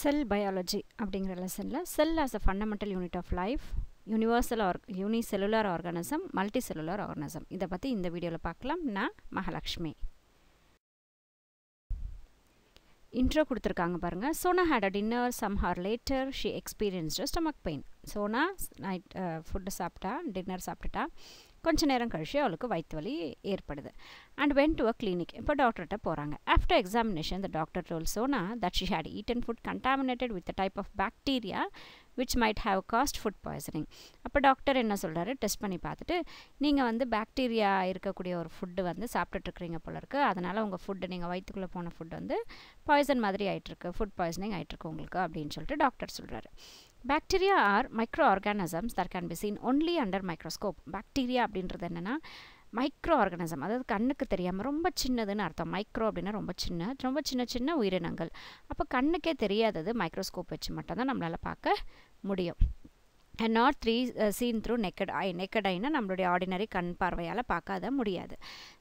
செல் biology அப்படிங்கிற லெசனில் cell as a fundamental unit of life universal or cellular organism multi cellular organism இதை பற்றி இந்த வீடியோவில் பார்க்கலாம் நான் மகாலட்சுமி இன்ட்ரோ கொடுத்துருக்காங்க பாருங்கள் Sona had a dinner some hours later she experienced stomach pain Sona night food சாப்பிட்டா டின்னர் சாப்பிட்டுட்டா கொஞ்ச நேரம் கழிச்சு அவளுக்கு வயிற்று வலி ஏற்படுது and when to a clinic இப்போ டாக்டர்கிட்ட போகிறாங்க after examination the doctor told Sona that she had and food contaminated with type of bacteria which might have caused food poisoning அப்போ டாக்டர் என்ன சொல்கிறாரு டெஸ்ட் பண்ணி பார்த்துட்டு நீங்கள் வந்து பாக்டீரியா இருக்கக்கூடிய ஒரு ஃபுட்டு வந்து சாப்பிட்டுட்ருக்கிறீங்க போல இருக்குது அதனால் உங்கள் ஃபுட்டு நீங்கள் வயிற்றுக்குள்ளே போன ஃபுட் வந்து பாய்சன் மாதிரி ஆகிட்டுருக்கு ஃபுட் பாய்சனிங் ஆகிட்டுருக்கு உங்களுக்கு அப்படின்னு சொல்லிட்டு டாக்டர் சொல்கிறாரு bacteria are micro organisms that can be seen only under microscope bacteria அப்படின்றது என்னென்னா மைக்ரோ ஆர்கானிசம் அதாவது கண்ணுக்கு தெரியாமல் ரொம்ப சின்னதுன்னு அர்த்தம் மைக்ரோ அப்படின்னா ரொம்ப சின்ன ரொம்ப சின்ன சின்ன உயிரினங்கள் அப்போ கண்ணுக்கே தெரியாதது மைக்ரோஸ்கோப் வச்சு மட்டும்தான் நம்மளால் பார்க்க முடியும் and not three seen through naked eye naked ஐனா நம்மளுடைய ஆர்டினரி கண் பார்வையால் பார்க்காத முடியாது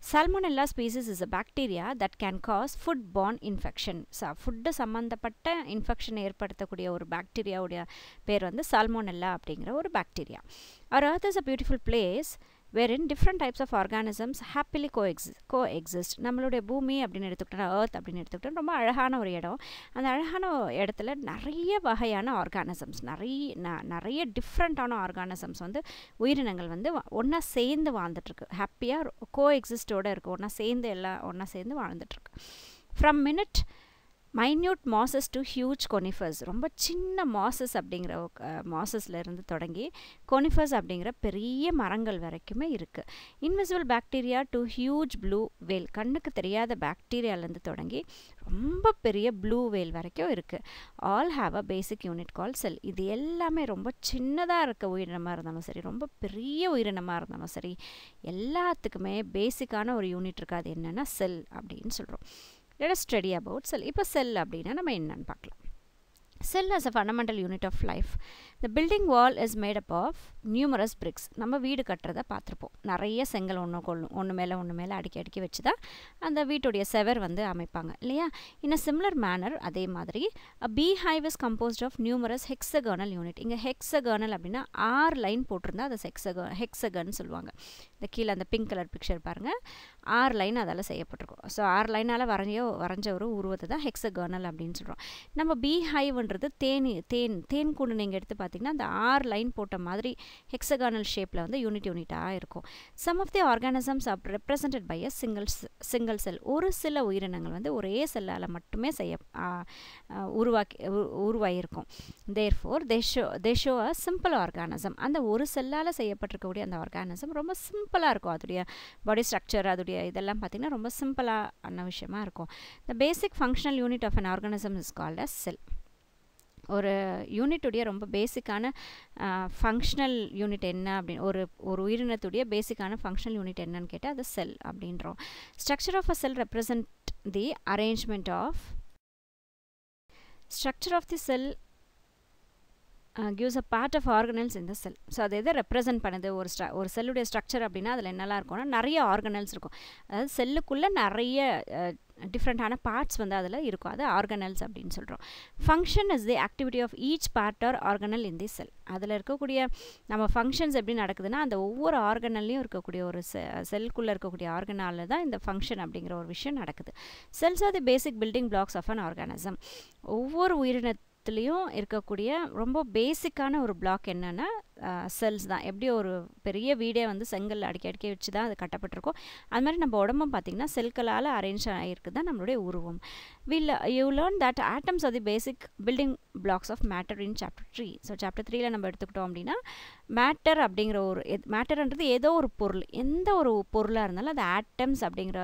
salmonella species is a bacteria that can cause food borne infection ச ஃபுட்டு சம்மந்தப்பட்ட இன்ஃபெக்ஷன் ஏற்படுத்தக்கூடிய ஒரு பாக்டீரியாவுடைய பேர் வந்து சல்மோனெல்லா அப்படிங்கிற ஒரு bacteria our earth is a beautiful place wherein different types of organisms happily co ex coexist நம்மளுடைய பூமி அப்படின்னு எடுத்துக்கிட்டோம்னா ஏர்த் அப்படின்னு எடுத்துக்கிட்டோம் ரொம்ப அழகான ஒரு இடம் அந்த அழகான இடத்துல நிறைய வகையான ஆர்கானிசம்ஸ் நிறைய நிறைய டிஃப்ரெண்ட்டான ஆர்கானிசம்ஸ் வந்து உயிரினங்கள் வந்து ஒன்றா சேர்ந்து வாழ்ந்துட்டுருக்கு ஹாப்பியாக கோ எக்ஸிஸ்டோடு இருக்குது ஒன்றா சேர்ந்து எல்லாம் ஒன்றா சேர்ந்து வாழ்ந்துட்டுருக்கு from minute minute masses to huge conifers ரொம்ப சின்ன மாசஸ் அப்படிங்கிற இருந்து தொடங்கி கொனிஃபர்ஸ் அப்படிங்கிற பெரிய மரங்கள் வரைக்குமே இருக்குது invisible bacteria to huge blue whale கண்ணுக்கு தெரியாத பாக்டீரியாலேருந்து தொடங்கி ரொம்ப பெரிய ப்ளூ வேல் வரைக்கும் இருக்குது all have a basic unit call cell இது எல்லாமே ரொம்ப சின்னதாக இருக்க உயிரினமாக இருந்தாலும் சரி ரொம்ப பெரிய உயிரினமாக இருந்தாலும் சரி எல்லாத்துக்குமே பேசிக்கான ஒரு யூனிட் இருக்காது என்னென்னா செல் அப்படின்னு சொல்கிறோம் லெட் ஸ்டடி அபவுட் செல் இப்போ செல் அப்படின்னா நம்ம என்னென்னு பார்க்கலாம் cell as a fundamental unit of life the building wall is made up of numerous bricks நம்ம வீடு கட்டுறதை பார்த்துருப்போம் நிறைய செங்கல் ஒன்று கொள்ளும் ஒன்று மேலே ஒன்று மேலே அடுக்கி அடுக்கி வச்சு தான் அந்த வீட்டுடைய செவர் வந்து அமைப்பாங்க இல்லையா இன் அ சிம்லர் மேனர் அதே மாதிரி a bee hive is composed of numerous hexagonal unit இங்கே ஹெக்ஸகர்னல் அப்படின்னா ஆறு லைன் போட்டிருந்தா அதை ஹெக்ஸக ஹெக்ஸகன் சொல்லுவாங்க இந்த கீழே அந்த பிங்க் கலர் பிக்சர் பாருங்கள் ஆறு லைன் அதால் செய்யப்பட்டிருக்கும் ஸோ ஆறு லைனால் வரைஞ்ச வரைஞ்ச ஒரு உருவத்தை தான் ஹெக்ஸகர்னல் அப்படின்னு சொல்கிறோம் நம்ம பீ ஹைவ்ன்றது தேன் தேன் தேன் கூண்டு நீங்கள் எடுத்து பார்த்திங்கன்னா அந்த ஆறு லைன் போட்ட மாதிரி ஹெக்ஸகர்னல் ஷேப்பில் வந்து யூனிட் யூனிட்டாக இருக்கும் some of the organisms up represented by a single single cell ஒரு சில உயிரினங்கள் வந்து ஒரே செல்லால் மட்டுமே செய்ய உருவாக்கி உருவாகியிருக்கும் therefore they show they show a simple organism அந்த ஒரு செல்லால் செய்யப்பட்டிருக்கக்கூடிய அந்த ஆர்கானிசம் ரொம்ப சிம்பிள் சிம்பிளாக இருக்கும் அதோடைய பாடி ஸ்ட்ரக்சர் அதோடைய இதெல்லாம் பார்த்திங்கன்னா ரொம்ப சிம்பிளாக சிம்பிளான விஷயமா இருக்கும் the basic functional unit of an organism is called a cell ஒரு யூனிட்டுடைய ரொம்ப பேசிக்கான ஃபங்க்ஷனல் யூனிட் என்ன அப்படின்னு ஒரு ஒரு உயிரினத்துடைய பேசிக்கான ஃபங்க்ஷனல் யூனிட் என்னன்னு கேட்டால் அது செல் அப்படின்றோம் structure of a cell represent the arrangement of structure of the cell gives a part of organelles இந்த செல் ஸோ அதை எதை ரெப்ரசென்ட் பண்ணுது ஒரு ஸ்ட ஒரு செல்லுடைய ஸ்ட்ரக்சர் அப்படின்னா அதில் என்னெல்லாம் இருக்கும்னா நிறைய ஆர்கனல்ஸ் இருக்கும் அதாவது செல்லுக்குள்ளே நிறைய டிஃப்ரெண்ட்டான uh, பார்ட்ஸ் வந்து அதில் இருக்கும் அது ஆர்கனல்ஸ் அப்படின்னு சொல்கிறோம் function is the activity of each part or organelle in the cell அதில் இருக்கக்கூடிய நம்ம ஃபங்க்ஷன்ஸ் எப்படி நடக்குதுன்னா அந்த ஒவ்வொரு ஆர்கனல்லையும் இருக்கக்கூடிய ஒரு செ செல்குள்ளே இருக்கக்கூடிய ஆர்கனாலில் தான் இந்த ஃபங்க்ஷன் அப்படிங்கிற ஒரு விஷயம் நடக்குது cells are the basic building blocks of an organism ஒவ்வொரு உயிரின எல்லாத்துலேயும் இருக்கக்கூடிய ரொம்ப பேசிக்கான ஒரு பிளாக் என்னென்னா செல்ஸ் தான் எப்படி ஒரு பெரிய வீடே வந்து செங்கல் அடிக்க அடிக்க வச்சு தான் அது கட்டப்பட்டிருக்கும் அது மாதிரி நம்ம உடம்பும் பார்த்திங்கன்னா செல்களால் அரேஞ்ச் ஆகிருக்கு தான் நம்மளுடைய உருவம் will you learn that atoms are the basic building blocks of matter in chapter three so chapter த்ரீல நம்ம எடுத்துக்கிட்டோம் அப்படின்னா மேட்டர் அப்படிங்கிற ஒரு மேட்டர்ன்றது ஏதோ ஒரு பொருள் எந்த ஒரு பொருளாக இருந்தாலும் அது ஆட்டம்ஸ் அப்படிங்கிற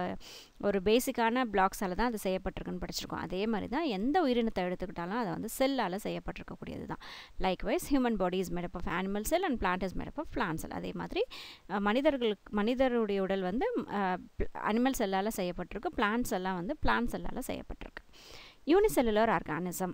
ஒரு பேசிக்கான பிளாக்ஸால் தான் அது செய்யப்பட்டிருக்குன்னு படிச்சிருக்கோம் அதே மாதிரி தான் எந்த உயிரினத்தை எடுத்துக்கிட்டாலும் அதை வந்து செல்லால் செய்யப்பட்டிருக்கக்கூடியது தான் likewise human body is made up of animal cell and plant is made up of plant cell அதே மாதிரி மனிதர்களுக்கு மனிதருடைய உடல் வந்து அனிமல் செல்லால் செய்யப்பட்டிருக்கு பிளான்ஸ் எல்லாம் வந்து பிளான்ஸ் செல்லால் செய்யப்பட்டிருக்கு யூனிசெல்லுலர் ஆர்கானிசம்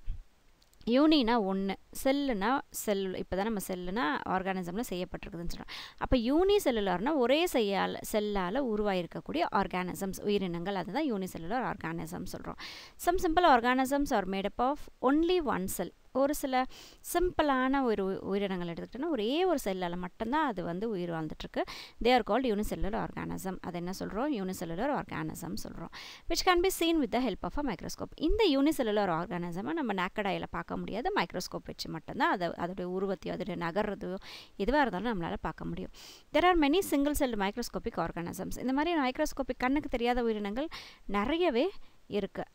யூனினா ஒன்று செல்லுனா செல் இப்போ தான் நம்ம செல்லுனா ஆர்கானிசமில் செய்யப்பட்டிருக்குதுன்னு சொல்கிறோம் அப்போ யூனி செல்லுலார்னால் ஒரே செய்யால் செல்லால் உருவாகிருக்கக்கூடிய ஆர்கானிசம்ஸ் உயிரினங்கள் அதுதான் யூனி செல்லுலார் ஆர்கானிசம் சொல்கிறோம் some simple organisms are made up of only one cell ஒரு சில சிம்பிளான உயிர் உயிரினங்கள் எடுத்துக்கிட்டோன்னா ஒரே ஒரு செல்லால் மட்டும்தான் அது வந்து உயிர் வாழ்ந்துட்டுருக்கு they are called unicellular organism அது என்ன சொல்கிறோம் யூனிசெல்லுலர் ஆர்கானிசம் சொல்கிறோம் which can be seen with the help of a microscope இந்த யூனிசெல்லுலர் ஆர்கானிசமை நம்ம நேக்கடாயில் பார்க்க முடியாது மைக்ரோஸ்கோப் வச்சு மட்டும்தான் அதை அதோடைய உருவத்தையோ அதோடைய நகர்றதையோ எதுவாக இருந்தாலும் நம்மளால் பார்க்க முடியும் there are many single cell microscopic organisms இந்த மாதிரி மைக்ரோஸ்கோபிக் கண்ணுக்கு தெரியாத உயிரினங்கள் நிறையவே இருக்குது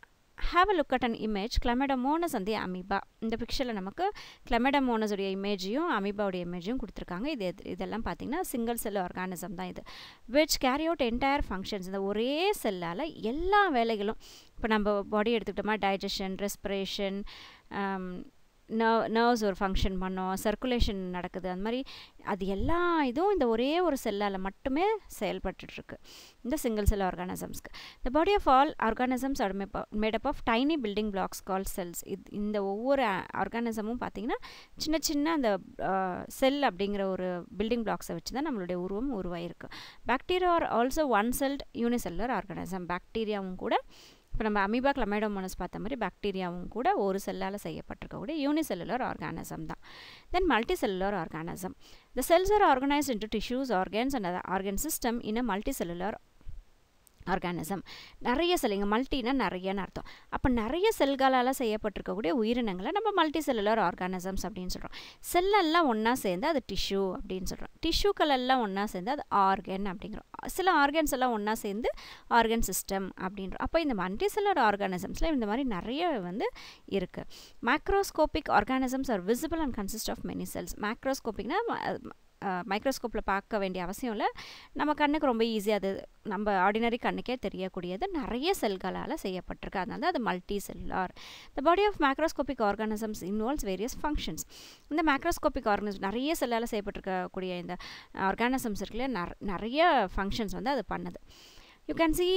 have a look at an image chlamydomonas அந்த அமீபா இந்த பிக்சரில் நமக்கு கிளமெடமோனஸுடைய இமேஜையும் அமீபாவுடைய இமேஜையும் கொடுத்துருக்காங்க இது இதெல்லாம் பார்த்தீங்கன்னா சிங்கிள் செல் ஆர்கானிசம் தான் இது which carry out entire functions இந்த ஒரே செல்லால் எல்லா வேலைகளும் இப்போ நம்ம பாடி எடுத்துக்கிட்டோமா டைஜஷன் ரெஸ்பிரேஷன் நர்வ் நர்வ்ஸ் ஒரு ஃபங்க்ஷன் பண்ணோம் சர்க்குலேஷன் நடக்குது அந்த மாதிரி அது எல்லா இதுவும் இந்த ஒரே ஒரு செல்லால் மட்டுமே செயல்பட்டுருக்கு இந்த சிங்கிள் செல் ஆர்கானிசம்ஸ்க்கு the body of all organisms are made up of tiny building blocks call cells இது இந்த ஒவ்வொரு ஆர்கானிசமும் பார்த்திங்கன்னா சின்ன சின்ன அந்த செல் அப்படிங்கிற ஒரு பில்டிங் பிளாக்ஸை வச்சு தான் நம்மளுடைய உருவம் உருவாயிருக்கு bacteria are also one celled unicellular organism பாக்டீரியாவும் கூட இப்போ நம்ம அமீபா கிளமேடோமோனஸ் பார்த்த மாதிரி பாக்டீரியாவும் கூட ஒரு செல்லால் செய்யப்பட்டிருக்கக்கூடிய யூனிசெல்லுலர் ஆர்கானிசம் தான் then multi cellular organism the cells are organised into tissues organs and organ system in a multi cellular organism நிறைய செல் இங்கே மல்ட்டினா நிறையன்னு அர்த்தம் அப்போ நிறைய செல்களால் செய்யப்பட்டிருக்கக்கூடிய உயிரினங்களை நம்ம மல்டி செல்லுலர் ஆர்கானிசம்ஸ் அப்படின்னு சொல்கிறோம் செல்லெல்லாம் ஒன்றா சேர்ந்து அது டிஷ்யூ அப்படின்னு சொல்கிறோம் டிஷ்யூக்கள் எல்லாம் ஒன்றா சேர்ந்து அது ஆர்கன் அப்படிங்கிறோம் சில ஆர்கன்ஸ் எல்லாம் ஒன்றா சேர்ந்து ஆர்கன் சிஸ்டம் அப்படின்றோம் அப்போ இந்த மல்டி செல்லுலர் ஆர்கானிசம்ஸில் இந்த மாதிரி நிறைய வந்து இருக்குது macroscopic organisms are visible and consist of many cells மேக்ரோஸ்கோபிக்னால் மைக்ரோஸ்கோப்பில் பார்க்க வேண்டிய அவசியம் இல்லை நம்ம கண்ணுக்கு ரொம்ப ஈஸியாக அது நம்ம ஆர்டினரி கண்ணுக்கே தெரியக்கூடியது நிறைய செல்களால் செய்யப்பட்டிருக்கு அதனால அது multicellular the body of macroscopic organisms involves various functions இந்த மேக்ரோஸ்கோபிக் ஆர்கானிசம் நிறைய செல்லால் செய்யப்பட்டிருக்கக்கூடிய இந்த ஆர்கானிசம்ஸ் இருக்குல்ல நிறைய ஃபங்க்ஷன்ஸ் வந்து அது பண்ணுது you can see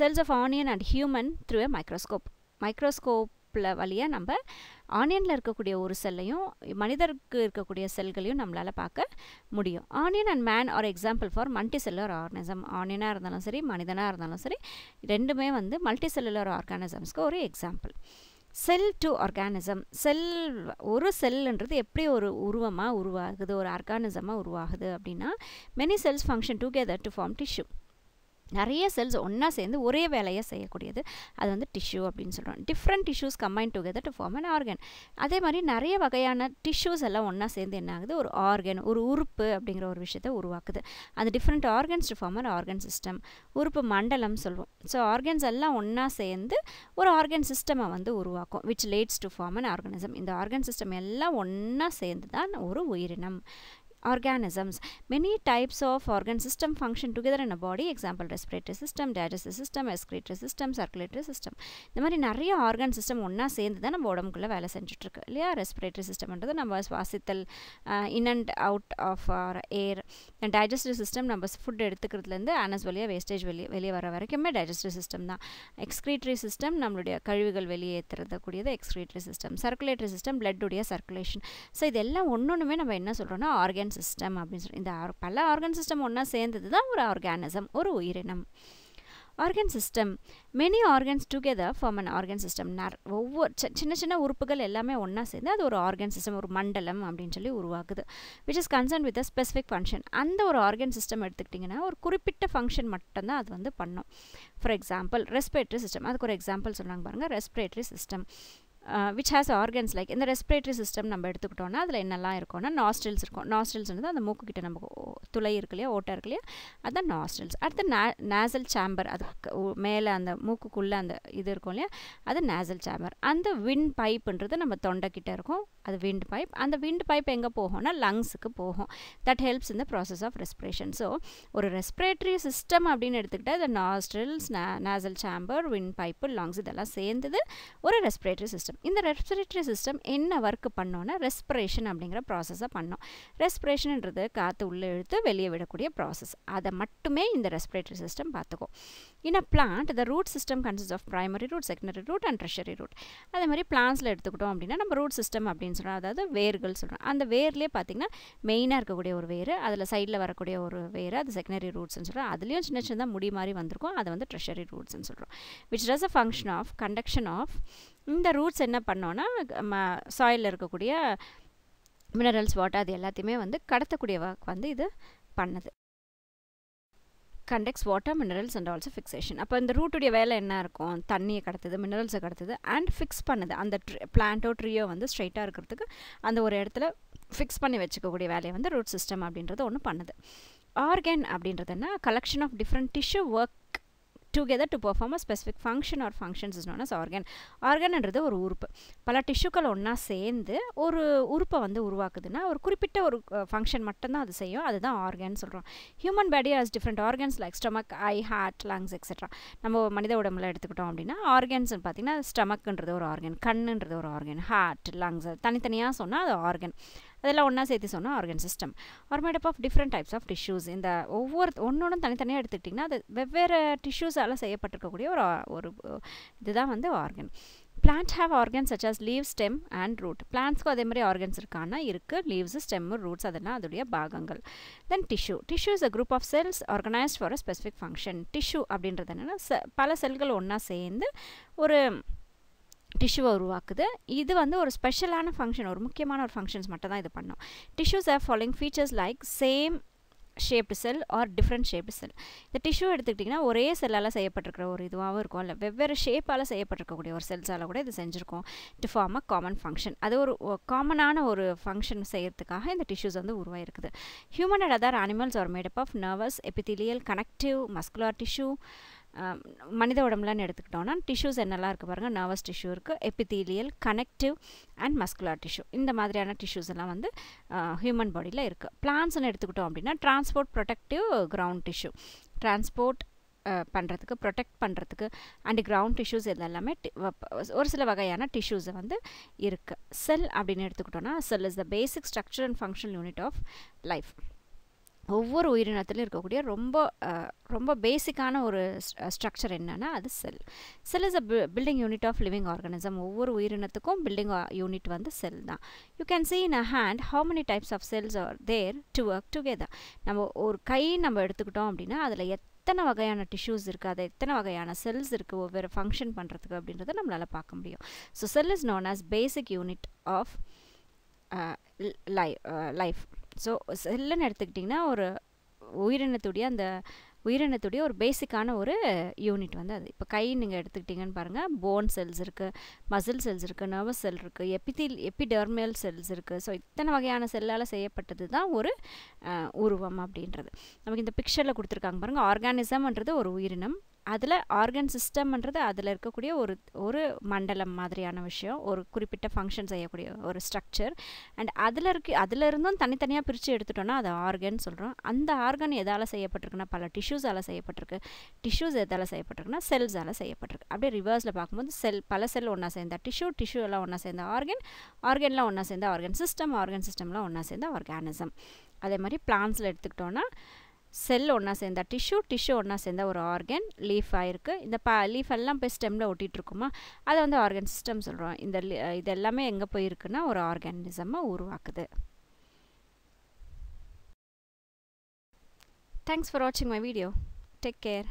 cells of onion and human through a microscope microscope பல்பில் வழியாக நம்ம ஆனியனில் இருக்கக்கூடிய ஒரு செல்லையும் மனிதருக்கு இருக்கக்கூடிய செல்களையும் நம்மளால் பார்க்க முடியும் onion and man are example for multi cellular organism ஆனியனாக இருந்தாலும் சரி மனிதனாக இருந்தாலும் சரி ரெண்டுமே வந்து மல்டி செல்லுலர் ஆர்கானிசம்ஸ்க்கு ஒரு example cell to organism cell ஒரு செல்ன்றது எப்படி ஒரு உருவமாக உருவாகுது ஒரு ஆர்கானிசமாக உருவாகுது அப்படின்னா many cells function together to form tissue நிறைய செல்ஸ் ஒன்றா சேர்ந்து ஒரே வேலையை செய்யக்கூடியது அது வந்து டிஷ்யூ அப்படின்னு சொல்கிறோம் different tissues combine together to form an organ அதே மாதிரி நிறைய வகையான டிஷ்யூஸ் எல்லாம் ஒன்றா சேர்ந்து என்ன ஆகுது ஒரு ஆர்கன் ஒரு உறுப்பு அப்படிங்கிற ஒரு விஷயத்தை உருவாக்குது அந்த different organs to form an organ system உறுப்பு மண்டலம் சொல்லுவோம் ஸோ ஆர்கன்ஸ் எல்லாம் ஒன்றா சேர்ந்து ஒரு ஆர்கன் சிஸ்டமை வந்து உருவாக்கும் which leads to form an organism இந்த ஆர்கன் சிஸ்டம் எல்லாம் ஒன்றா சேர்ந்து தான் ஒரு உயிரினம் organisms. Many types of organ system function together in a body. Example, respiratory system, digestive system, excretory system, circulatory system. இந்த மாதிரி நிறைய ஆர்கன் சிஸ்டம் ஒன்றா சேர்ந்து தான் நம்ம உடம்புக்குள்ள வேலை செஞ்சுட்ருக்கு இல்லையா ரெஸ்பிரேட்டரி சிஸ்டம்ன்றது நம்ம சுவாசித்தல் in and out of or air digestive system நம்ம ஃபுட் எடுத்துக்கிறதுலேருந்து அனஸ் வழியாக வேஸ்டேஜ் வெளியே வெளியே வர வரைக்குமே டைஜஸ்டிவ் சிஸ்டம் தான் எக்ஸ்க்ரீட்ரி சிஸ்டம் நம்மளுடைய கழிவுகள் வெளியேற்றுறது கூடியது எக்ஸ்க்ரீட்ரி சிஸ்டம் சர்க்குலேட்டரி சிஸ்டம் பிளட்டுடைய சர்க்குலேஷன் ஸோ இதெல்லாம் ஒன்று ஒன்றுமே நம்ம என்ன சொல்கிறோன்னா ஆர்கன் ஆர்கன் சிஸ்டம் அப்படின்னு சொல்லி இந்த பல ஆர்கன் சிஸ்டம் ஒன்றா சேர்ந்தது தான் ஒரு ஆர்கானிசம் ஒரு உயிரினம் organ system many organs together form an organ system நர் ஒவ்வொரு சின்ன சின்ன உறுப்புகள் எல்லாமே ஒன்றா சேர்ந்து அது ஒரு ஆர்கன் சிஸ்டம் ஒரு மண்டலம் அப்படின்னு சொல்லி உருவாக்குது which is concern with a specific function அந்த ஒரு ஆர்கன் சிஸ்டம் எடுத்துக்கிட்டிங்கன்னா ஒரு குறிப்பிட்ட ஃபங்க்ஷன் மட்டும்தான் அது வந்து பண்ணும் ஃபார் எக்ஸாம்பிள் ரெஸ்பிரேட்டரி சிஸ்டம் அதுக்கு ஒரு எக்ஸாம்பிள் சொன்னாங்க பாருங்கள் respiratory system which has organs like இந்த ரெஸ்பிரேட்டரி சிஸ்டம் நம்ம எடுத்துக்கிட்டோன்னா அதில் என்னெல்லாம் இருக்கும்னா நாஸ்டில்ஸ் இருக்கும் நாஸ்டில்ஸ் வந்து அந்த மூக்கு கிட்ட நமக்கு துளை இருக்கு இல்லையா ஓட்டை இருக்கு இல்லையா அதுதான் நாஸ்டில்ஸ் அடுத்து நே நேசல் சாம்பர் அதுக்கு மேலே அந்த மூக்குக்குள்ளே அந்த இது இருக்கும் இல்லையா அது நேசல் சேம்பர் அந்த விண்ட் பைப்புன்றது நம்ம தொண்டைக்கிட்ட இருக்கும் அது விண்ட் பைப் அந்த விண்ட் பைப் எங்கே போகும்னா லங்ஸுக்கு போகும் தட் ஹெல்ப்ஸ் இந்த ப்ராசஸ் ஆஃப் ரெஸ்பிரேஷன் ஸோ ஒரு ரெஸ்பிரேட்டரி சிஸ்டம் அப்படின்னு எடுத்துக்கிட்டால் இந்த nostrils nasal chamber windpipe lungs இதெல்லாம் சேர்ந்தது ஒரு ரெஸ்பிரேட்டரி சிஸ்டம் சிஸ்டம் இந்த ரெஸ்பிரேட்டரி சிஸ்டம் என்ன ஒர்க் பண்ணோன்னா ரெஸ்பிரேஷன் அப்படிங்கிற ப்ராசஸை பண்ணோம் ரெஸ்பிரேஷன்ன்றது காற்று உள்ளே இழுத்து வெளியே விடக்கூடிய ப்ராசஸ் அதை மட்டுமே இந்த ரெஸ்பிரேட்டரி சிஸ்டம் பார்த்துக்கும் in a plant the root system consist of primary root secondary root and tertiary root அதே மாதிரி பிளான்ஸில் எடுத்துக்கிட்டோம் அப்படின்னா நம்ம ரூட் சிஸ்டம் அப்படின்னு சொல்கிறோம் அதாவது வேர்கள் சொல்கிறோம் அந்த வேர்லேயே பார்த்திங்கன்னா மெயினாக இருக்கக்கூடிய ஒரு வேர் அதில் சைடில் வரக்கூடிய ஒரு வேர் அது செகண்டரி ரூட்ஸ்னு சொல்கிறோம் அதுலேயும் சின்ன சின்ன முடி மாதிரி வந்திருக்கும் அதை வந்து ட்ரெஷரி ரூட்ஸ்னு சொல்கிறோம் which does a function of conduction of இந்த ரூட்ஸ் நெக்ஸ்ட் என்ன பண்ணோன்னா சாயிலில் இருக்கக்கூடிய மினரல்ஸ் வாட்டர் அது எல்லாத்தையுமே வந்து கடத்தக்கூடிய ஒர்க் வந்து இது பண்ணுது conducts water minerals and also fixation அப்போ இந்த ரூட்டுடைய வேலை என்ன இருக்கும் தண்ணியை கடத்துது மினரல்ஸை கடத்துது அண்ட் ஃபிக்ஸ் பண்ணுது அந்த ட்ரீ பிளான்ட்டோ ட்ரீயோ வந்து ஸ்ட்ரைட்டாக இருக்கிறதுக்கு அந்த ஒரு இடத்துல ஃபிக்ஸ் பண்ணி வச்சுக்கக்கூடிய வேலையை வந்து ரூட் சிஸ்டம் அப்படின்றது ஒன்று பண்ணுது ஆர்கன் அப்படின்றதுன்னா collection of different tissue work together to perform a specific function or functions is known as organ ஆர்கன்ன்றது ஒரு உறுப்பு பல டிஷ்யூக்கள் ஒன்றா சேர்ந்து ஒரு உறுப்பை வந்து உருவாக்குதுன்னா ஒரு குறிப்பிட்ட ஒரு ஃபங்க்ஷன் மட்டும்தான் அது செய்யும் அதுதான் ஆர்கன் சொல்கிறோம் human body has different organs like stomach eye heart lungs etcetera நம்ம மனித உடம்புல எடுத்துக்கிட்டோம் அப்படின்னா ஆர்கன்ஸ்னு பார்த்தீங்கன்னா ஸ்டமக்குன்றது ஒரு ஆர்கன் கண்ணுன்றது ஒரு ஆர்கன் ஹார்ட் லங்ஸ் தனித்தனியாக சொன்னால் அது ஆர்கன் அதெல்லாம் ஒன்றா சேர்த்து சொன்னால் organ system are made up of different types of tissues இந்த ஒவ்வொரு ஒன்றொன்றும் தனித்தனியாக எடுத்துக்கிட்டிங்கன்னா அது வெவ்வேறு டிஷ்யூஸால் செய்யப்பட்டிருக்கக்கூடிய ஒரு ஒரு இதுதான் வந்து organ plant have organs such as leaf stem and root பிளான்ட்ஸ்க்கும் அதே மாதிரி ஆர்கன்ஸ் இருக்கானா இருக்குது லீவ்ஸ் ஸ்டெம் ரூட்ஸ் அதெல்லாம் அதோடைய பாகங்கள் then tissue tissue is a group of cells organised for a specific function tissue அப்படின்றது என்னென்னா பல செல்கள் ஒன்றா சேர்ந்து ஒரு டிஷ்யூவை உருவாக்குது இது வந்து ஒரு ஸ்பெஷலான ஃபங்க்ஷன் ஒரு முக்கியமான ஒரு ஃபங்க்ஷன்ஸ் மட்டும் தான் இது பண்ணும் tissues are following features like same shaped cell or different shaped cell இந்த டிஷ்யூ எடுத்துக்கிட்டிங்கன்னா ஒரே செல்லால் செய்யப்பட்டிருக்கிற ஒரு இதுவாகவும் இருக்கும் இல்லை வெவ்வேறு ஷேப்பால் செய்யப்பட்டிருக்கக்கூடிய ஒரு செல்ஸால் கூட இது செஞ்சுருக்கோம் to form a common function அது ஒரு காமனான ஒரு ஃபங்க்ஷன் செய்கிறதுக்காக இந்த டிஷ்யூஸ் வந்து உருவாயிருக்குது human and other animals are made up of nervous epithelial connective muscular tissue மனித உடம்புலன்னு எடுத்துக்கிட்டோன்னா டிஷ்யூஸ் என்னெல்லாம் இருக்குது பாருங்கள் நர்வஸ் டிஷ்யூ இருக்குது epithelial connective and muscular tissue இந்த மாதிரியான டிஷ்யூஸ் எல்லாம் வந்து ஹியூமன் பாடியில் இருக்குது பிளான்ஸ்னு எடுத்துக்கிட்டோம் அப்படின்னா transport protective ground tissue transport பண்ணுறதுக்கு ப்ரொடெக்ட் பண்ணுறதுக்கு அண்ட் கிரவுண்ட் டிஷ்யூஸ் இதெல்லாமே ஒரு சில வகையான டிஷ்யூஸை வந்து இருக்குது செல் அப்படின்னு எடுத்துக்கிட்டோன்னா cell is the basic structure and function unit of life ஒவ்வொரு உயிரினத்திலும் இருக்கக்கூடிய ரொம்ப ரொம்ப பேசிக்கான ஒரு ஸ்ட்ரக்சர் என்னென்னா அது cell cell is a building unit of living organism ஒவ்வொரு உயிரினத்துக்கும் பில்டிங் யூனிட் வந்து செல் தான் you can see in a hand how many types of cells are there to work together நம்ம ஒரு கை நம்ம எடுத்துக்கிட்டோம் அப்படின்னா அதில் எத்தனை வகையான டிஷ்யூஸ் இருக்குது அது எத்தனை வகையான செல்ஸ் இருக்குது ஒவ்வொரு ஃபங்க்ஷன் பண்ணுறதுக்கு அப்படின்றத நம்மளால் பார்க்க முடியும் so cell is known as basic unit of life life so செல்லுன்னு எடுத்துக்கிட்டிங்கன்னா ஒரு உயிரினத்துடைய அந்த உயிரினத்துடைய ஒரு பேசிக்கான ஒரு யூனிட் வந்து அது இப்போ கை நீங்கள் எடுத்துக்கிட்டிங்கன்னு பாருங்கள் போன் செல்ஸ் இருக்குது மசில் செல்ஸ் இருக்குது நர்வஸ் செல் இருக்குது எப்பிதில் டெர்மியல் செல்ஸ் இருக்குது ஸோ இத்தனை வகையான செல்லால் செய்யப்பட்டது தான் ஒரு உருவம் அப்படின்றது நமக்கு இந்த பிக்சரில் கொடுத்துருக்காங்க பாருங்கள் ஆர்கானிசம்ன்றது ஒரு உயிரினம் அதில் ஆர்கன் சிஸ்டம்ன்றது அதில் இருக்கக்கூடிய ஒரு ஒரு மண்டலம் மாதிரியான விஷயம் ஒரு குறிப்பிட்ட ஃபங்க்ஷன் செய்யக்கூடிய ஒரு ஸ்ட்ரக்சர் அண்ட் அதில் இருக்கு அதில் இருந்தும் தனித்தனியாக பிரித்து எடுத்துட்டோன்னா அது ஆர்கன் சொல்கிறோம் அந்த ஆர்கன் எதால் செய்யப்பட்டிருக்குன்னா பல டிஷ்யூஸால் செய்யப்பட்டிருக்கு டிஷ்யூஸ் எதால் செய்யப்பட்டிருக்குன்னா செல்ஸால் செய்யப்பட்டிருக்கு அப்படியே ரிவர்ஸில் பார்க்கும்போது செல் பல செல் ஒன்றா சேர்ந்தா டிஷ்யூ டிஷ்யூ எல்லாம் ஒன்றா சேர்ந்த ஆர்கன் ஆர்கன்லாம் ஒன்றா சேர்ந்த ஆர்கன் சிஸ்டம் ஆர்கன் சிஸ்டம்லாம் ஒன்றா சேர்ந்த ஆர்கானிசம் அதே மாதிரி பிளான்ஸில் எடுத்துக்கிட்டோன்னா செல் ஒன்றா சேர்ந்தா டிஷ்யூ டிஷ்யூ ஒன்றா சேர்ந்தா ஒரு ஆர்கன் லீஃப் ஆகிருக்கு இந்த ப லீஃப் எல்லாம் போய் ஸ்டெம்மில் ஒட்டிகிட்ருக்குமா அதை வந்து ஆர்கன் சிஸ்டம் சொல்கிறோம் இந்த இது எல்லாமே எங்கே போயிருக்குன்னா ஒரு ஆர்கானிசமாக உருவாக்குது தேங்க்ஸ் ஃபார் வாட்சிங் மை வீடியோ டேக் கேர்